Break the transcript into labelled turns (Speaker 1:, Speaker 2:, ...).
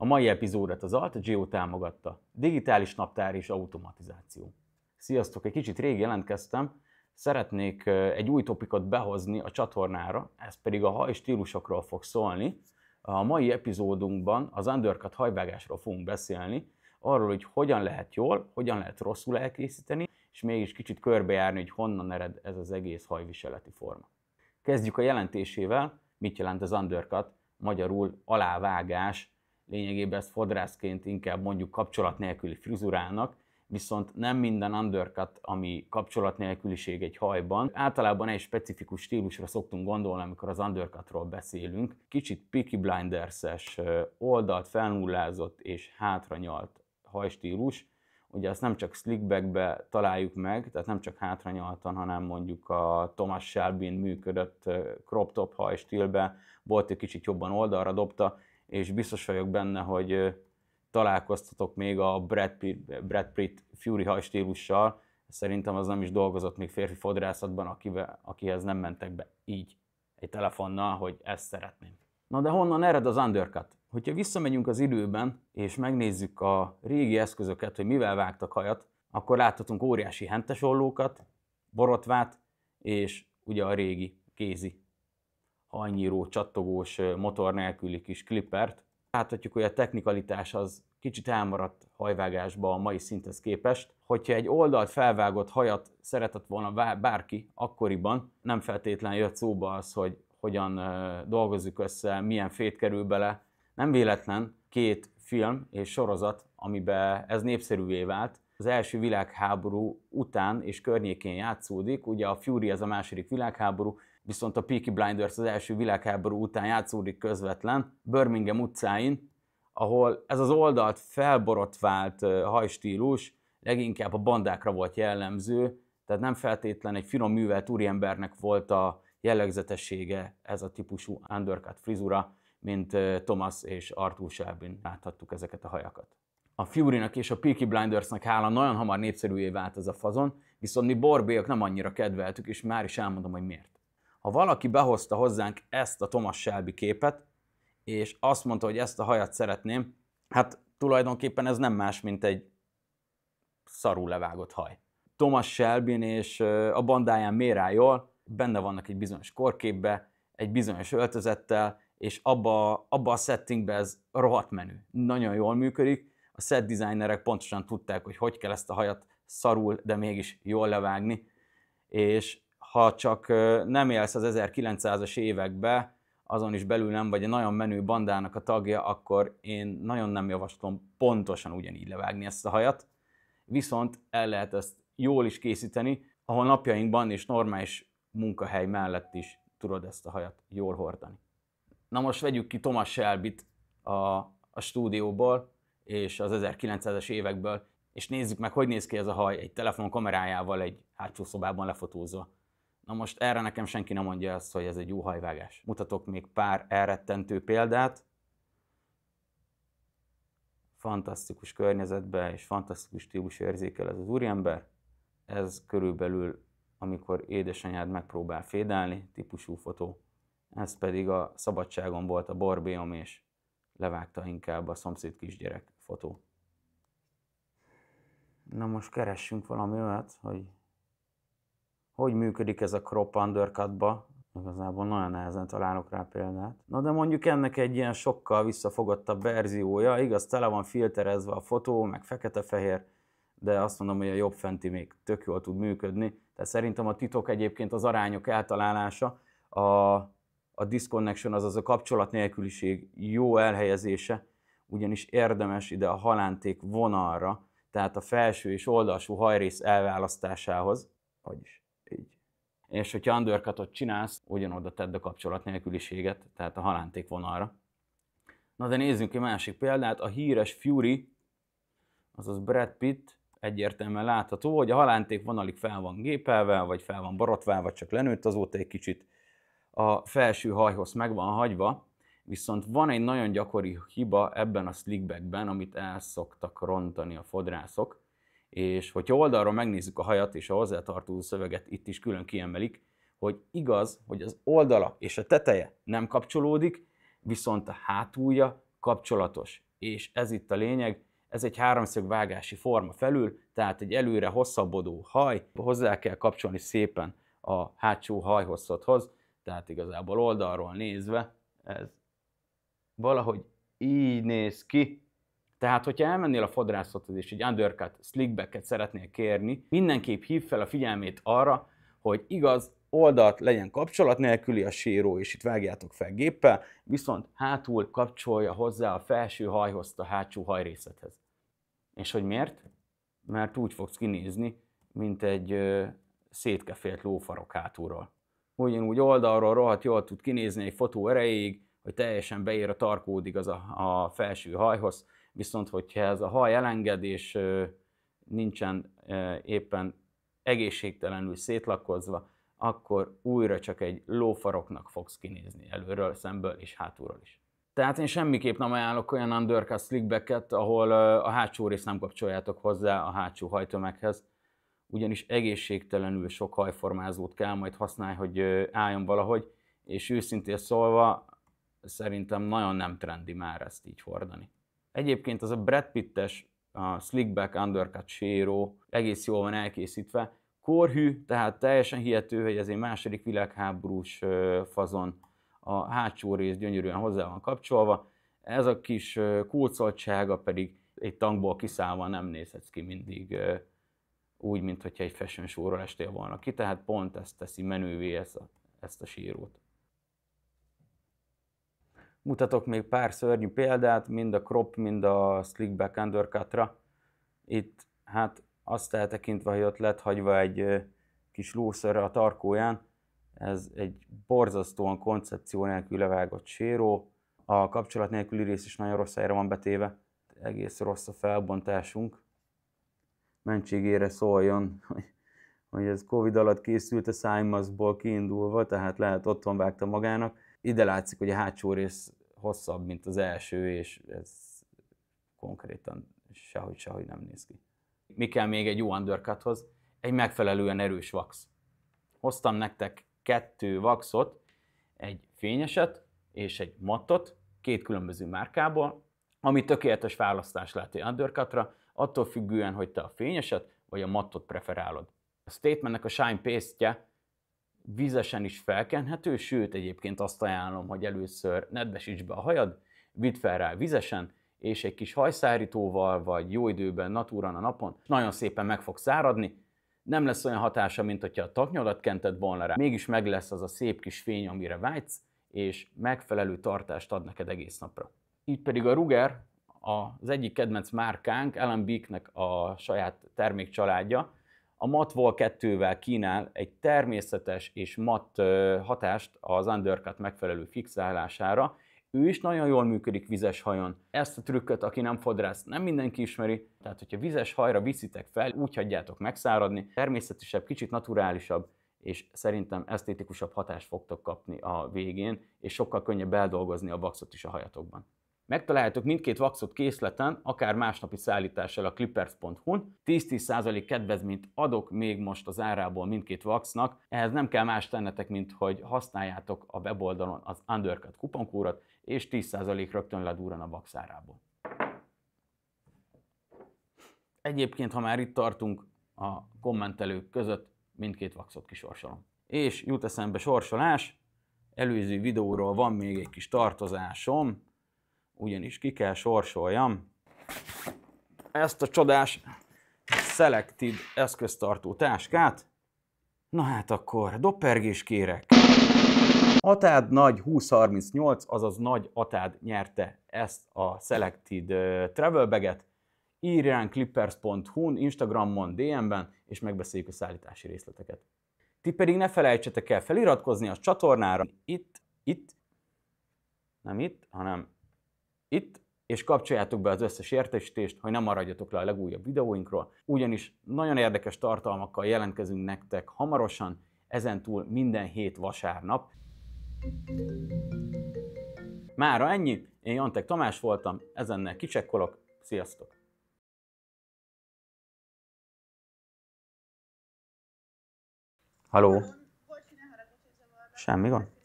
Speaker 1: A mai epizódot az AltGeo támogatta, digitális naptár és automatizáció. Sziasztok, egy kicsit rég jelentkeztem, szeretnék egy új topikot behozni a csatornára, ez pedig a haj stílusokról fog szólni. A mai epizódunkban az undercut hajvágásról fogunk beszélni, arról, hogy hogyan lehet jól, hogyan lehet rosszul elkészíteni, és mégis kicsit körbejárni, hogy honnan ered ez az egész hajviseleti forma. Kezdjük a jelentésével, mit jelent az undercut, magyarul alávágás, lényegében ezt fodrászként inkább mondjuk kapcsolat nélküli frizurának, viszont nem minden undercut, ami kapcsolat nélküliség egy hajban. Általában egy specifikus stílusra szoktunk gondolni, amikor az undercutról beszélünk. Kicsit Peaky Blinders-es, oldalt felnullázott és hátranyalt hajstílus. Ugye azt nem csak slickbackbe találjuk meg, tehát nem csak hátranyaltan, hanem mondjuk a Thomas Shelby működött crop top hajstílbe, volt egy kicsit jobban oldalra dobta, és biztos vagyok benne, hogy találkoztatok még a Brad Pitt, Brad Pitt Fury hajstílussal, szerintem az nem is dolgozott még férfi fodrászatban, akivel, akihez nem mentek be így egy telefonnal, hogy ezt szeretném. Na de honnan ered az undercut? Hogyha visszamegyünk az időben, és megnézzük a régi eszközöket, hogy mivel vágtak hajat, akkor láthatunk óriási hentes ollókat, borotvát, és ugye a régi kézi annyiró csattogós, motor nélküli kis klippert. Láthatjuk, hogy a technikalitás az kicsit elmaradt hajvágásba a mai szinthez képest. Hogyha egy oldalt felvágott hajat szeretett volna bárki akkoriban, nem feltétlen jött szóba az, hogy hogyan dolgozzuk össze, milyen fét kerül bele. Nem véletlen két film és sorozat, amiben ez népszerűvé vált, az első világháború után és környékén játszódik, ugye a Fury ez a második világháború, viszont a Peaky Blinders az első világháború után játszódik közvetlen, Birmingham utcáin, ahol ez az oldalt felborotvált hajstílus leginkább a bandákra volt jellemző, tehát nem feltétlen egy finom művelt úriembernek volt a jellegzetessége ez a típusú undercut frizura, mint Thomas és Arthur Shelbyn láthattuk ezeket a hajakat. A Furynak és a Peaky Blindersnek hála nagyon hamar népszerűvé vált ez a fazon, viszont mi borbélyok nem annyira kedveltük, és már is elmondom, hogy miért. Ha valaki behozta hozzánk ezt a Thomas Shelby képet, és azt mondta, hogy ezt a hajat szeretném, hát tulajdonképpen ez nem más, mint egy szarú levágott haj. Thomas Shelby és a bandáján jól, benne vannak egy bizonyos korképbe, egy bizonyos öltözettel, és abba, abba a settingbe ez rohadt menü. Nagyon jól működik, a set designerek pontosan tudták, hogy hogy kell ezt a hajat szarul, de mégis jól levágni, és ha csak nem élsz az 1900-as évekbe, azon is belül nem vagy egy nagyon menő bandának a tagja, akkor én nagyon nem javaslom pontosan ugyanígy levágni ezt a hajat. Viszont el lehet ezt jól is készíteni, ahol napjainkban és normális munkahely mellett is tudod ezt a hajat jól hordani. Na most vegyük ki Thomas shelby a, a stúdióból és az 1900-es évekből, és nézzük meg, hogy néz ki ez a haj egy telefon kamerájával egy hátsó szobában lefotózva. Na most erre nekem senki nem mondja azt, hogy ez egy jó hajvágás. Mutatok még pár elrettentő példát. Fantasztikus környezetben és fantasztikus stílus érzékel ez az úriember. Ez körülbelül, amikor édesanyád megpróbál fédelni, típusú fotó. Ez pedig a szabadságon volt a borbéom, és levágta inkább a szomszéd kisgyerek fotó. Na most keressünk valami olyat, hogy hogy működik ez a crop undercutba, igazából nagyon nehezen találok rá példát. Na de mondjuk ennek egy ilyen sokkal visszafogottabb verziója, igaz, tele van filterezve a fotó, meg fekete-fehér, de azt mondom, hogy a jobb fenti még tök jól tud működni. De szerintem a titok egyébként az arányok eltalálása, a, a disconnection, azaz a kapcsolat nélküliség jó elhelyezése, ugyanis érdemes ide a halánték vonalra, tehát a felső és oldalsó hajrész elválasztásához, vagyis így. És hogyha undercutot csinálsz, ugyanoda tedd a kapcsolat nélküliséget, tehát a halánték vonalra. Na de nézzünk egy másik példát, a híres Fury, azaz Brad Pitt, egyértelműen látható, hogy a halánték vonalig fel van gépelve, vagy fel van borotválva, vagy csak lenőtt azóta egy kicsit. A felső hajhoz meg van hagyva, viszont van egy nagyon gyakori hiba ebben a slickbackben, amit el szoktak rontani a fodrászok, és hogyha oldalról megnézzük a hajat és a hozzátartozó szöveget, itt is külön kiemelik, hogy igaz, hogy az oldala és a teteje nem kapcsolódik, viszont a hátulja kapcsolatos. És ez itt a lényeg, ez egy vágási forma felül, tehát egy előre hosszabbodó haj, hozzá kell kapcsolni szépen a hátsó hajhosszathoz, tehát igazából oldalról nézve ez valahogy így néz ki, tehát, hogyha elmennél a fodrászathoz és egy undercut, slickbacket szeretnél kérni, mindenképp hív fel a figyelmét arra, hogy igaz, oldalt legyen kapcsolat nélküli a síró, és itt vágjátok fel géppel, viszont hátul kapcsolja hozzá a felső hajhoz, a hátsó hajrészethez. És hogy miért? Mert úgy fogsz kinézni, mint egy ö, szétkefélt lófarok hátulról. Ugyanúgy oldalról rohadt jól tud kinézni egy fotó erejéig, hogy teljesen beér a tarkódig az a, a felső hajhoz, viszont hogyha ez a haj elengedés nincsen éppen egészségtelenül szétlakozva, akkor újra csak egy lófaroknak fogsz kinézni előről, szemből és hátulról is. Tehát én semmiképp nem ajánlok olyan undercut slickbacket, ahol a hátsó részt nem kapcsoljátok hozzá a hátsó hajtömeghez, ugyanis egészségtelenül sok hajformázót kell majd használni, hogy álljon valahogy, és őszintén szólva szerintem nagyon nem trendi már ezt így hordani. Egyébként az a Brad Pittes a Slickback Undercut Shero egész jól van elkészítve. Korhű, tehát teljesen hihető, hogy ez egy második világháborús fazon a hátsó rész gyönyörűen hozzá van kapcsolva. Ez a kis kócoltsága pedig egy tankból kiszállva nem nézhetsz ki mindig úgy, mintha egy fashion show-ról estél volna ki, tehát pont ezt teszi menővé ezt a, ezt a sírót. Mutatok még pár szörnyű példát, mind a crop, mind a slickback undercutra. Itt hát azt eltekintve, hogy ott lett hagyva egy kis lószörre a tarkóján, ez egy borzasztóan koncepció nélkül levágott séró, a kapcsolat nélküli rész is nagyon rossz helyre van betéve, egész rossz a felbontásunk. Mentségére szóljon, hogy ez Covid alatt készült a szájmaszból kiindulva, tehát lehet otthon vágta magának. Ide látszik, hogy a hátsó rész hosszabb, mint az első, és ez konkrétan sehogy, sehogy nem néz ki. Mi kell még egy jó undercuthoz? Egy megfelelően erős vax. Hoztam nektek kettő vaxot, egy fényeset és egy mattot, két különböző márkából, ami tökéletes választás lehet egy undercutra, attól függően, hogy te a fényeset vagy a mattot preferálod. A statementnek a shine paste vízesen is felkenhető, sőt egyébként azt ajánlom, hogy először nedvesíts be a hajad, vidd fel rá vízesen, és egy kis hajszárítóval, vagy jó időben, natúran a napon, nagyon szépen meg fog száradni, nem lesz olyan hatása, mint hogyha a taknyodat kented volna rá, mégis meg lesz az a szép kis fény, amire vágysz, és megfelelő tartást ad neked egész napra. Így pedig a Ruger, az egyik kedvenc márkánk, Ellen a saját termékcsaládja, a matvol 2-vel kínál egy természetes és mat hatást az undercut megfelelő fixálására. Ő is nagyon jól működik vizes hajon. Ezt a trükköt, aki nem fodrász, nem mindenki ismeri. Tehát, hogyha vizes hajra viszitek fel, úgy hagyjátok megszáradni, természetesebb, kicsit naturálisabb, és szerintem esztétikusabb hatást fogtok kapni a végén, és sokkal könnyebb eldolgozni a vaxot is a hajatokban. Megtaláljátok mindkét vaxot készleten, akár másnapi szállítással a clippers.hu-n. 10-10% kedvezményt adok még most az árából mindkét vaxnak. Ehhez nem kell más tennetek, mint hogy használjátok a weboldalon az Undercut kuponkórat, és 10% rögtön ledúran a vax árából. Egyébként, ha már itt tartunk a kommentelők között, mindkét vaxot kisorsolom. És jut eszembe sorsolás, előző videóról van még egy kis tartozásom, ugyanis ki kell sorsoljam ezt a csodás Selected eszköztartó táskát. Na hát akkor doppergés kérek. Atád nagy 2038, azaz nagy Atád nyerte ezt a Selected travel baget. Írj ránk clippers.hu-n, Instagramon, DM-ben, és megbeszéljük a szállítási részleteket. Ti pedig ne felejtsetek el feliratkozni a csatornára. Itt, itt, nem itt, hanem itt, és kapcsoljátok be az összes értesítést, hogy nem maradjatok le a legújabb videóinkról, ugyanis nagyon érdekes tartalmakkal jelentkezünk nektek hamarosan, ezentúl minden hét vasárnap. Mára ennyi, én Jantek Tamás voltam, ezennel kicsekkolok, sziasztok! Haló? Semmi gond?